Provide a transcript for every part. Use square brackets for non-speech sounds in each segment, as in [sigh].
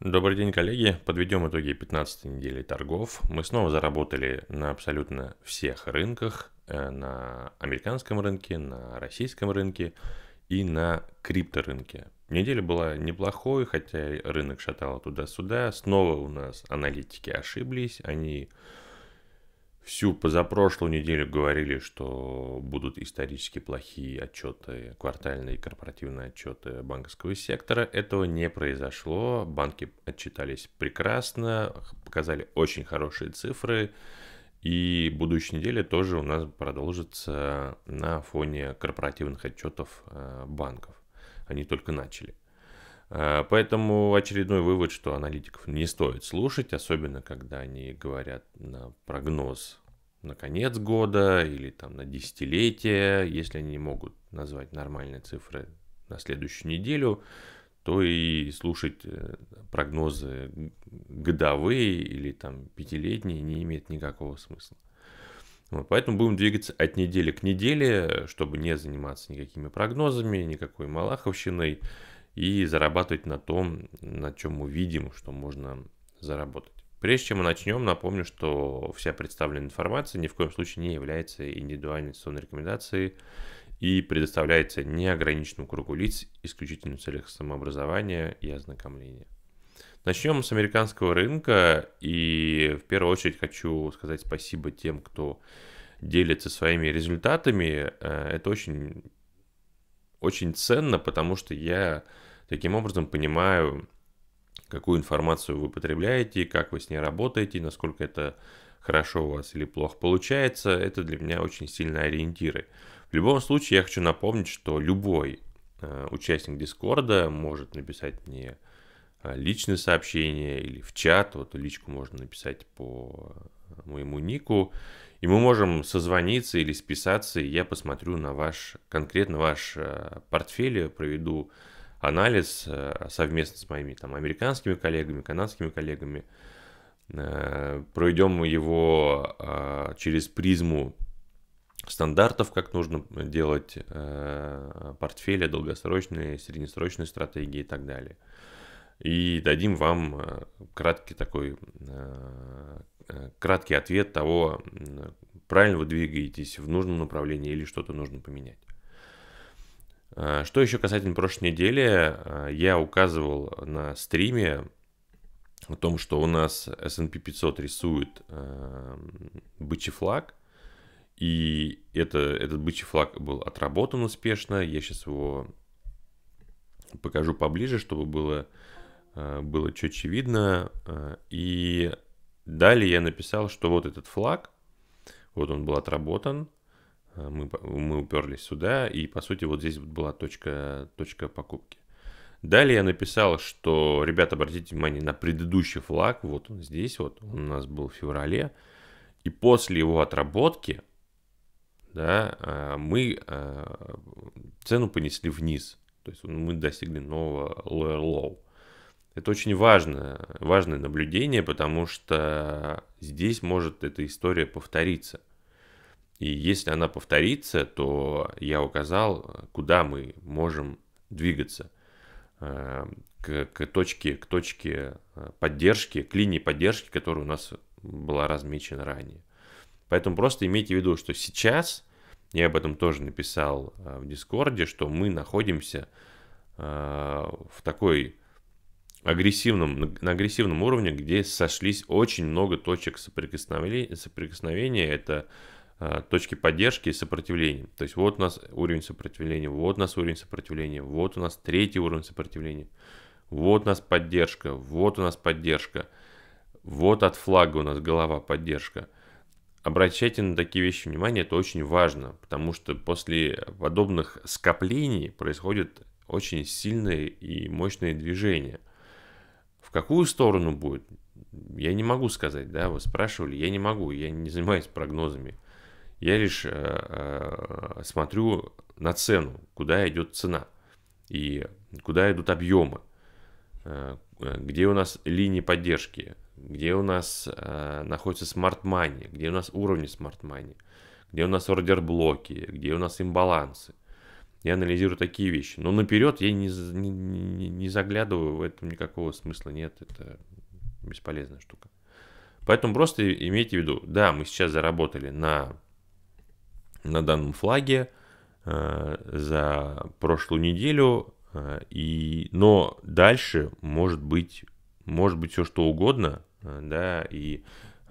Добрый день, коллеги. Подведем итоги 15 недели торгов. Мы снова заработали на абсолютно всех рынках. Э, на американском рынке, на российском рынке и на крипторынке. Неделя была неплохой, хотя рынок шатал туда-сюда. Снова у нас аналитики ошиблись. Они Всю позапрошлую неделю говорили, что будут исторически плохие отчеты, квартальные и корпоративные отчеты банковского сектора. Этого не произошло. Банки отчитались прекрасно, показали очень хорошие цифры. И будущая неделя тоже у нас продолжится на фоне корпоративных отчетов э, банков. Они только начали. Э, поэтому очередной вывод, что аналитиков не стоит слушать, особенно когда они говорят на прогноз на конец года или там на десятилетие, если они могут назвать нормальные цифры на следующую неделю, то и слушать э, прогнозы годовые или там пятилетние не имеет никакого смысла. Вот, поэтому будем двигаться от недели к неделе, чтобы не заниматься никакими прогнозами, никакой малаховщиной и зарабатывать на том, на чем мы видим, что можно заработать. Прежде чем мы начнем, напомню, что вся представленная информация ни в коем случае не является индивидуальной инвестиционной рекомендацией и предоставляется неограниченному кругу лиц исключительно в целях самообразования и ознакомления. Начнем с американского рынка, и в первую очередь хочу сказать спасибо тем, кто делится своими результатами. Э, это очень, очень ценно, потому что я Таким образом, понимаю, какую информацию вы потребляете, как вы с ней работаете, насколько это хорошо у вас или плохо получается, это для меня очень сильные ориентиры. В любом случае, я хочу напомнить, что любой э, участник Дискорда может написать мне э, личное сообщение или в чат, вот личку можно написать по э, моему нику, и мы можем созвониться или списаться, и я посмотрю на ваш, конкретно ваш э, портфель, проведу анализ э, совместно с моими там, американскими коллегами, канадскими коллегами. Э, Пройдем его э, через призму стандартов, как нужно делать портфели, долгосрочные, среднесрочные стратегии и так далее. И дадим вам краткий такой краткий ответ того, правильно вы двигаетесь в нужном направлении или что-то нужно поменять. А, что еще касательно прошлой недели, а, я указывал на стриме о том, что у нас S&P 500 рисует эм, бычий флаг, и это, этот бычий флаг был отработан успешно. Я сейчас его покажу поближе, чтобы было, э, было четче видно. Э, и далее я написал, что вот этот флаг, вот он был отработан – а, мы, мы уперлись сюда, и, по сути, вот здесь была точка, точка покупки. Далее я написал, что, ребята, обратите внимание на предыдущий флаг, вот он здесь, вот он у нас был в феврале, и после его отработки, да, а, мы а, цену понесли вниз, то есть мы достигли нового lower low. Это очень важно, важное наблюдение, потому что здесь может эта история повториться – и если она повторится, то я указал, куда мы можем двигаться. Э, к, к точке, к точке э, поддержки, к линии поддержки, которая у нас была размечена ранее. Поэтому просто имейте в виду, что сейчас, я об этом тоже написал э, в Дискорде, что мы находимся в такой агрессивном, на агрессивном уровне, где сошлись очень много точек соприкосновения. соприкосновения это Э, точки поддержки и сопротивления. То есть вот у нас уровень сопротивления, вот у нас уровень сопротивления, вот у нас третий уровень сопротивления, вот у нас поддержка, вот у нас поддержка, вот от флага у нас голова поддержка. Обращайте на такие вещи внимание, это очень важно, потому что после подобных скоплений происходят очень сильные и мощные движения. В какую сторону будет, я не могу сказать, да, вы спрашивали, я не могу, я не занимаюсь прогнозами. Я лишь э, э, смотрю на цену, куда идет цена и куда идут объемы, э, где у нас линии поддержки, где у нас находится смарт мани где у нас уровни смарт мани где у нас ордер-блоки, где у нас имбалансы. Я анализирую такие вещи. Но наперед я не, не, не заглядываю, в этом никакого смысла нет. Это бесполезная штука. Поэтому просто имейте в виду, да, мы сейчас заработали на на данном флаге э, за прошлую неделю. Э, и, но дальше может быть, может быть все что угодно, э, да, и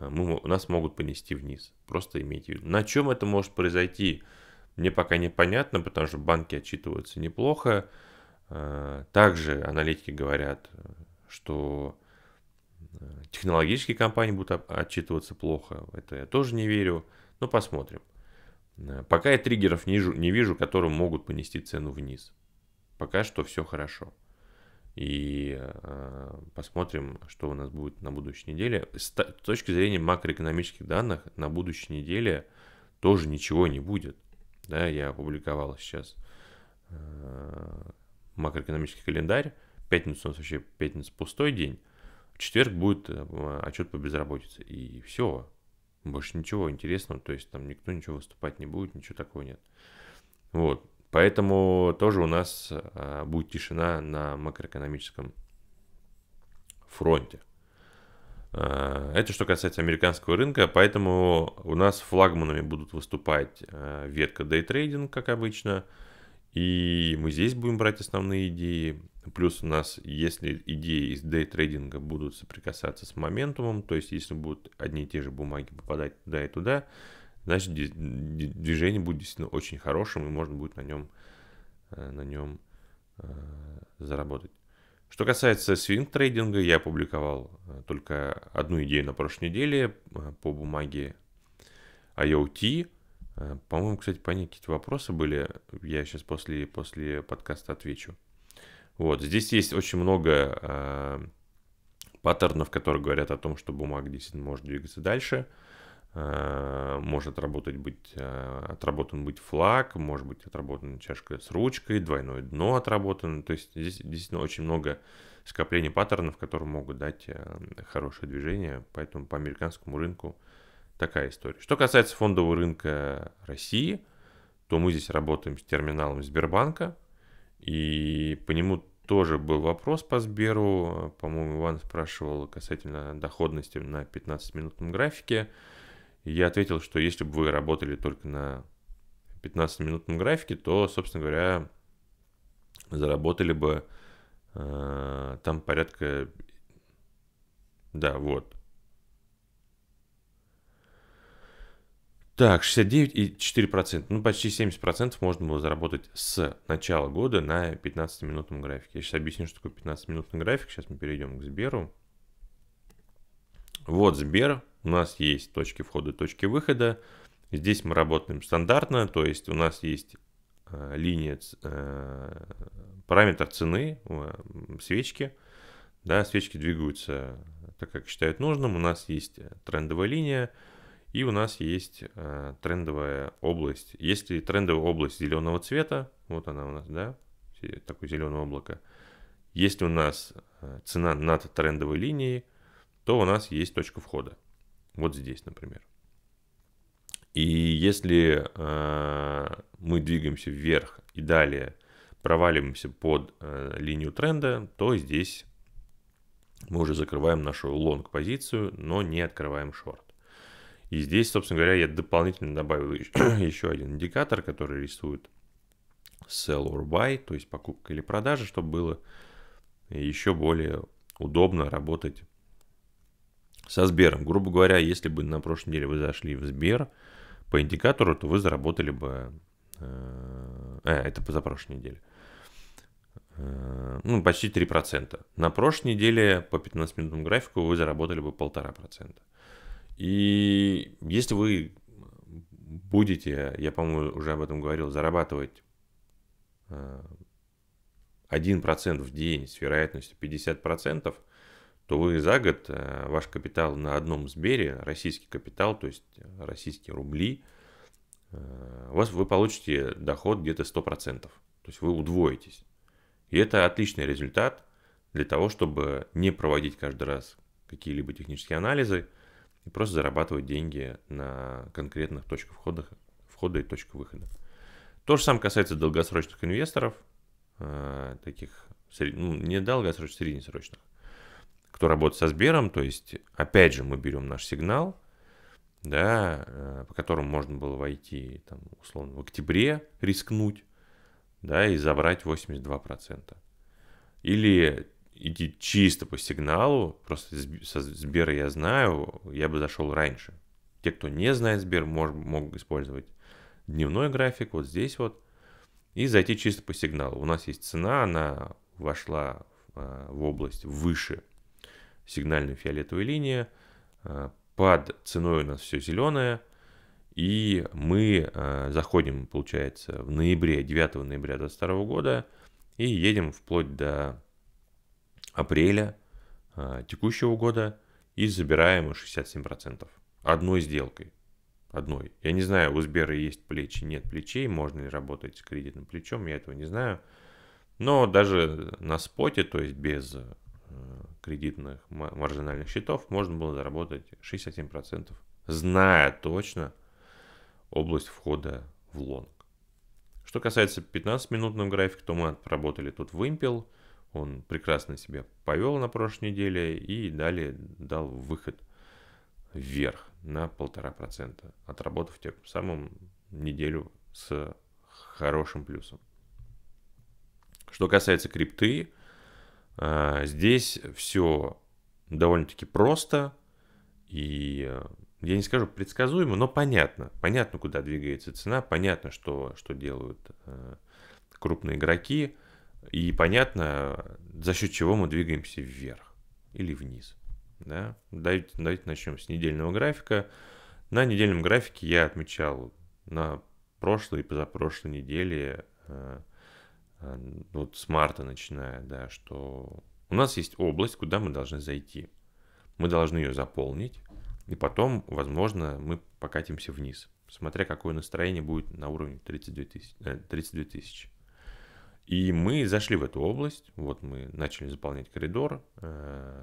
мы, нас могут понести вниз. Просто имейте в виду. На чем это может произойти, мне пока непонятно, потому что банки отчитываются неплохо. Также аналитики говорят, что технологические компании будут отчитываться плохо. Это я тоже не верю. Но ну, посмотрим. Э, пока я триггеров не вижу, не вижу, которые могут понести цену вниз. Пока что все хорошо. И э, посмотрим, что у нас будет на будущей неделе. С, с точки зрения макроэкономических данных, на будущей неделе тоже ничего не будет. Да, я опубликовал сейчас э, макроэкономический календарь. Пятница у нас вообще пятница пустой день. В четверг будет э, отчет по безработице. И все. Больше ничего интересного, то есть там никто ничего выступать не будет, ничего такого нет. Вот. Поэтому тоже у нас а, будет тишина на макроэкономическом фронте. А, это что касается американского рынка, поэтому у нас флагманами будут выступать а, ветка дейтрейдинг, как обычно, и мы здесь будем брать основные идеи. Плюс у нас, если идеи из дейтрейдинга будут соприкасаться с моментумом, то есть если будут одни и те же бумаги попадать туда и туда, значит движение будет действительно очень хорошим и можно будет на нем, э, на нем э, заработать. Что касается свинг трейдинга, я опубликовал э, только одну идею на прошлой неделе по бумаге IoT. По-моему, кстати, по ней какие-то вопросы были. Я сейчас после, после подкаста отвечу. Вот, здесь есть очень много э, паттернов, которые говорят о том, что бумага действительно может двигаться дальше, э, может работать быть, э, отработан быть флаг, может быть отработана чашка с ручкой, двойное дно отработано, то есть здесь действительно очень много скоплений паттернов, которые могут дать э, хорошее движение. Поэтому по американскому рынку такая история. Что касается фондового рынка России, то мы здесь работаем с терминалом Сбербанка. И по нему тоже был вопрос по Сберу. По-моему, Иван спрашивал касательно доходности на 15-минутном графике. я ответил, что если бы вы работали только на 15-минутном графике, то, собственно говоря, заработали бы э, там порядка... Да, вот. Так, 69,4%. Ну, почти 70% можно было заработать с начала года на 15-минутном графике. Я сейчас объясню, что такое 15-минутный график. Сейчас мы перейдем к Сберу. Вот Сбер. У нас есть точки входа и точки выхода. Здесь мы работаем стандартно, то есть у нас есть э, линия, э, параметр цены э, свечки. Да, свечки двигаются так, как считают нужным. У нас есть трендовая линия. И у нас есть э, трендовая область. Есть ли трендовая область зеленого цвета, вот она у нас, да, такое зеленое облако. Если у нас э, цена над трендовой линией, то у нас есть точка входа. Вот здесь, например. И если э, мы двигаемся вверх и далее проваливаемся под э, линию тренда, то здесь мы уже закрываем нашу лонг позицию, но не открываем шорт. И здесь, собственно говоря, я дополнительно добавил еще [clears throat] один индикатор, который рисует sell or buy, то есть покупка или продажа, чтобы было еще более удобно работать со Сбером. Грубо говоря, если бы на прошлой неделе вы зашли в Сбер по индикатору, то вы заработали бы... Э, э это за прошлой неделе. Э, ну, почти 3%. На прошлой неделе по 15-минутному графику вы заработали бы 1,5%. И если вы будете, я, по-моему, уже об этом говорил, зарабатывать 1% э, в день с вероятностью 50%, то вы за год э, ваш капитал на одном Сбере, российский капитал, то есть российские рубли, э, у вас вы получите доход где-то 100%. То есть вы удвоитесь. И это отличный результат для того, чтобы не проводить каждый раз какие-либо технические анализы, и просто зарабатывать деньги на конкретных точках входа, входа и точках выхода. То же самое касается долгосрочных инвесторов, э, таких ну, не долгосрочных, среднесрочных, кто работает со Сбером, то есть, опять же, мы берем наш сигнал, да, э, по которому можно было войти, там, условно, в октябре рискнуть, да, и забрать 82%. Или иди чисто по сигналу, просто со Сбера я знаю, я бы зашел раньше. Те, кто не знает Сбер, мож, могут использовать дневной график вот здесь вот и зайти чисто по сигналу. У нас есть цена, она вошла а, в область выше сигнальной фиолетовой линии. А, под ценой у нас все зеленое. И мы а, заходим, получается, в ноябре, 9 ноября 2022 года и едем вплоть до апреля а, текущего года и забираем 67%. Одной сделкой. Одной. Я не знаю, у Сбера есть плечи, нет плечей, можно ли работать с кредитным плечом, я этого не знаю. Но даже на споте, то есть без э, кредитных маржинальных счетов, можно было заработать 67%, зная точно область входа в лонг. Что касается 15-минутного графика, то мы отработали тут вымпел – он прекрасно себя повел на прошлой неделе и далее дал выход вверх на полтора процента, отработав тем самым неделю с хорошим плюсом. Что касается крипты, а, здесь все довольно-таки просто и э, я не скажу предсказуемо, но понятно. Понятно, куда двигается цена, понятно, что, что делают э, крупные игроки – и понятно, за счет чего мы двигаемся вверх или вниз. Да? Давайте, давайте начнем с недельного графика. На недельном графике я отмечал на прошлой и позапрошлой неделе, э, э, вот с марта начиная, да, что у нас есть область, куда мы должны зайти. Мы должны ее заполнить, и потом, возможно, мы покатимся вниз, смотря какое настроение будет на уровне 32 э, тысячи. И мы зашли в эту область, вот мы начали заполнять коридор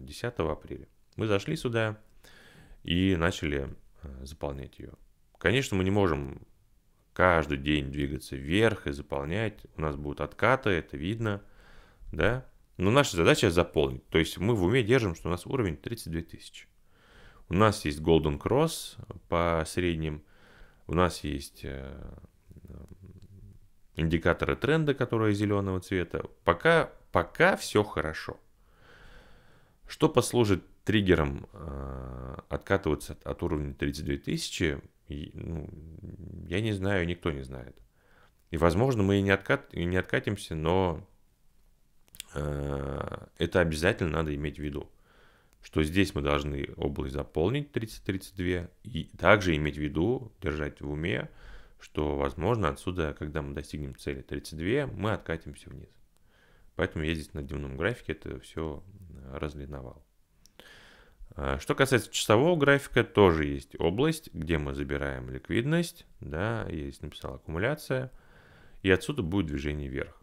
10 э, апреля. Мы зашли сюда и начали э, заполнять ее. Конечно, мы не можем каждый день двигаться вверх и заполнять. У нас будут откаты, это видно, да. Но наша задача заполнить. То есть мы в уме держим, что у нас уровень 32 тысячи. У нас есть Golden Cross по средним, у нас есть э, индикаторы тренда, которые зеленого цвета. Пока, пока все хорошо. Что послужит триггером э, откатываться от, от уровня 32 тысячи, ну, я не знаю, никто не знает. И, возможно, мы и не, откат, и не откатимся, но э, это обязательно надо иметь в виду, что здесь мы должны область заполнить 30-32 и также иметь в виду, держать в уме, э, что, возможно, отсюда, когда мы достигнем цели 32, мы откатимся вниз. Поэтому я здесь на дневном графике это все э, разлиновал. Э, что касается часового графика, тоже есть область, где мы забираем ликвидность. Да, я здесь написал аккумуляция. И отсюда будет движение вверх.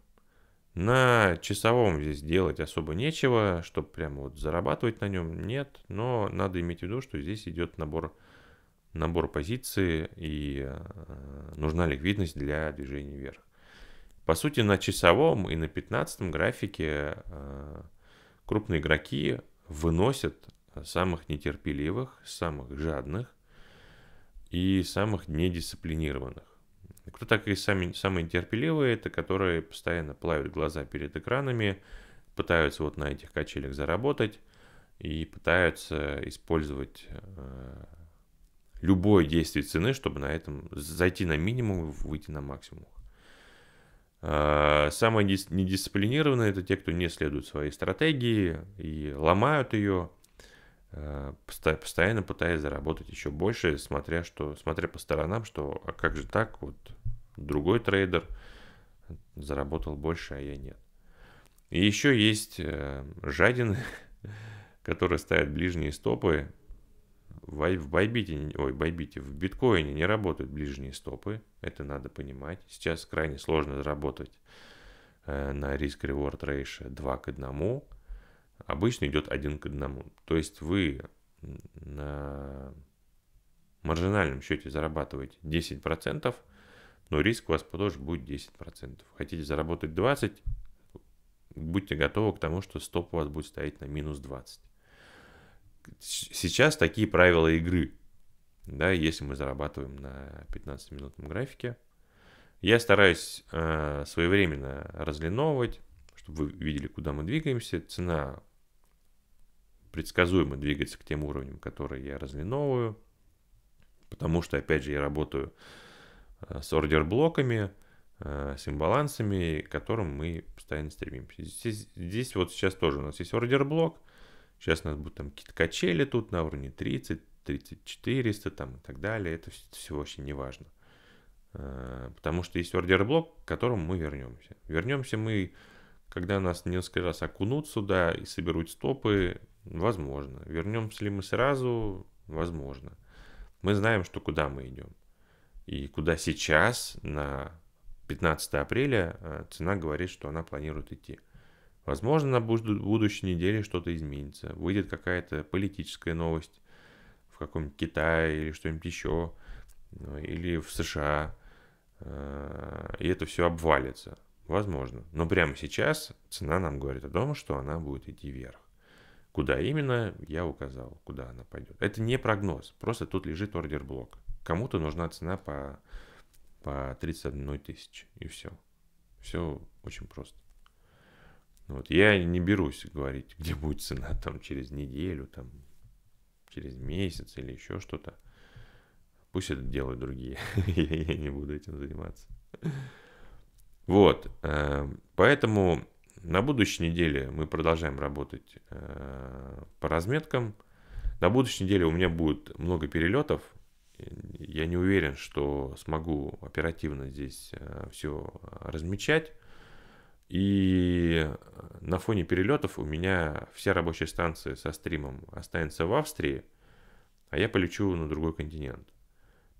На часовом здесь делать особо нечего, чтобы прямо вот зарабатывать на нем, нет. Но надо иметь в виду, что здесь идет набор набор позиций и э, нужна ликвидность для движения вверх. По сути, на часовом и на 15 графике э, крупные игроки выносят самых нетерпеливых, самых жадных и самых недисциплинированных. Кто такие сами, самые нетерпеливые, это которые постоянно плавят глаза перед экранами, пытаются вот на этих качелях заработать и пытаются использовать э, любое действие цены, чтобы на этом зайти на минимум и выйти на максимум. А, Самые недисциплинированные это те, кто не следует своей стратегии и ломают ее, а, постоянно пытаясь заработать еще больше, смотря, что, смотря по сторонам, что а как же так, вот другой трейдер заработал больше, а я нет. И еще есть э, жадины, [laughs] которые ставят ближние стопы в Байбите, ой, Байбите, в биткоине не работают ближние стопы, это надо понимать. Сейчас крайне сложно заработать э, на риск-реворд рейше 2 к 1, обычно идет 1 к 1. То есть вы на маржинальном счете зарабатываете 10%, но риск у вас тоже будет 10%. Хотите заработать 20%, будьте готовы к тому, что стоп у вас будет стоять на минус 20% сейчас такие правила игры. Да, если мы зарабатываем на 15-минутном графике. Я стараюсь э, своевременно разлиновывать, чтобы вы видели, куда мы двигаемся. Цена предсказуемо двигается к тем уровням, которые я разлиновываю. Потому что, опять же, я работаю э, с ордер-блоками, э, с имбалансами, к которым мы постоянно стремимся. Здесь, здесь вот сейчас тоже у нас есть ордер-блок, Сейчас у нас будут там какие-то качели тут на уровне 30, 30, 400 там и так далее. Это все очень не важно. Э, потому что есть ордер блок, к которому мы вернемся. Вернемся мы, когда нас несколько раз окунут сюда и соберут стопы, возможно. Вернемся ли мы сразу, возможно. Мы знаем, что куда мы идем. И куда сейчас, на 15 апреля, э, цена говорит, что она планирует идти. Возможно, на будущей неделе что-то изменится. Выйдет какая-то политическая новость в каком-нибудь Китае или что-нибудь еще, ну, или в США. Э, и это все обвалится. Возможно. Но прямо сейчас цена нам говорит о том, что она будет идти вверх. Куда именно, я указал, куда она пойдет. Это не прогноз, просто тут лежит ордер-блок. Кому-то нужна цена по, по 31 тысяче, и все. Все очень просто. Вот. Я не берусь говорить, где будет цена [laughs] там через неделю, там, через месяц или еще что-то. Пусть это делают другие. [laughs] я не буду этим заниматься. Вот. Э, поэтому на будущей неделе мы продолжаем работать э, по разметкам. На будущей неделе у меня будет много перелетов. Я не уверен, что смогу оперативно здесь э, все размечать. И э, на фоне перелетов у меня все рабочие станции со стримом останется в Австрии, а я полечу на другой континент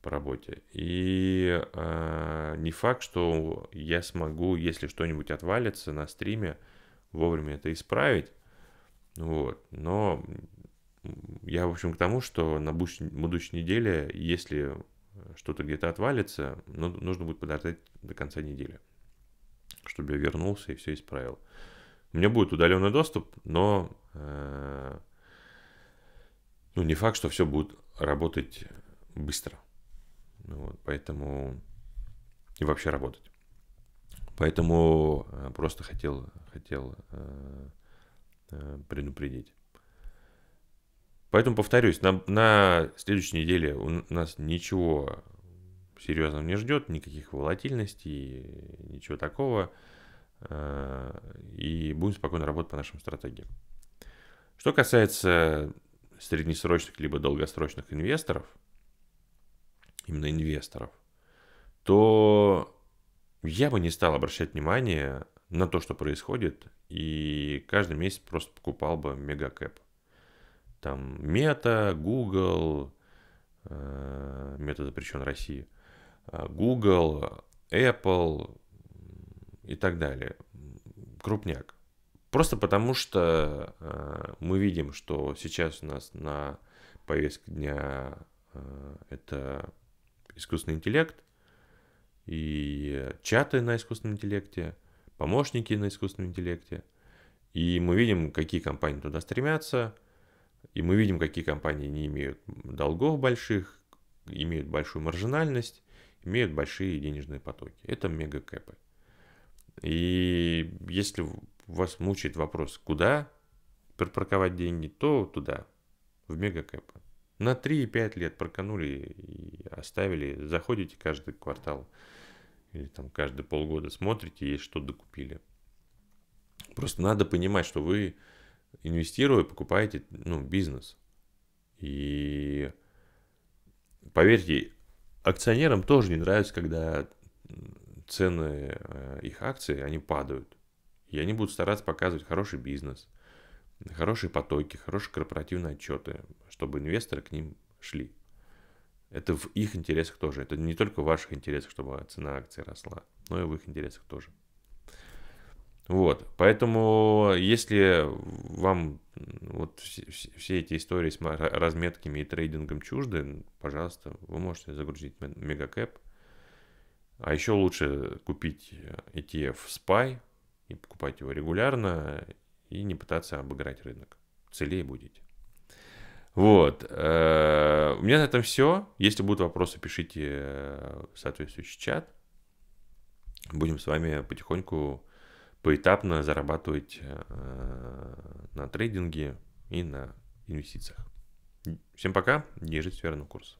по работе. И э, не факт, что я смогу, если что-нибудь отвалится на стриме, вовремя это исправить. Вот. Но я, в общем, к тому, что на будущей неделе, если э, что-то где-то отвалится, ну, нужно будет подождать до конца недели чтобы я вернулся и все исправил. У меня будет удаленный доступ, но э, ну, не факт, что все будет работать быстро. Ну вот, поэтому и вообще работать. Поэтому э, просто хотел, хотел э, э, предупредить. Поэтому повторюсь, на, на следующей неделе у нас ничего серьезным не ждет, никаких волатильностей, ничего такого. Э, и будем спокойно работать по нашим стратегиям. Что касается среднесрочных либо долгосрочных инвесторов, именно инвесторов, то я бы не стал обращать внимание на то, что происходит, и каждый месяц просто покупал бы мегакэп. Там Мета, Google, э, Мета запрещен России – Э, Google, Apple и так далее. Крупняк. Просто потому что э, мы видим, что сейчас у нас на повестке дня э, это искусственный интеллект и чаты на искусственном интеллекте, помощники на искусственном интеллекте. И мы видим, какие компании туда стремятся, и мы видим, какие компании не имеют долгов больших, имеют большую маржинальность, имеют большие денежные потоки. Это мегакэпы. И если вас мучает вопрос, куда припарковать деньги, то туда, в мегакэпы. На 3-5 лет проканули и оставили. Заходите каждый квартал или там каждые полгода смотрите, есть что докупили. Просто надо понимать, что вы, инвестируя, покупаете ну, бизнес. И поверьте, акционерам тоже не нравится, когда цены э, их акций, они падают. И они будут стараться показывать хороший бизнес, хорошие потоки, хорошие корпоративные отчеты, чтобы инвесторы к ним шли. Это в их интересах тоже. Это не только в ваших интересах, чтобы цена акции росла, но и в их интересах тоже. Вот, поэтому если вам вот все, все эти истории с разметками и трейдингом чужды, пожалуйста, вы можете загрузить мегакэп. А еще лучше купить э, ETF SPY и покупать его регулярно и не пытаться обыграть рынок. Целее будете. Вот. Э, у меня на этом все. Если будут вопросы, пишите э, в соответствующий чат. Будем с вами потихоньку поэтапно зарабатывать на трейдинге, и на инвестициях. Всем пока, держитесь верный курс.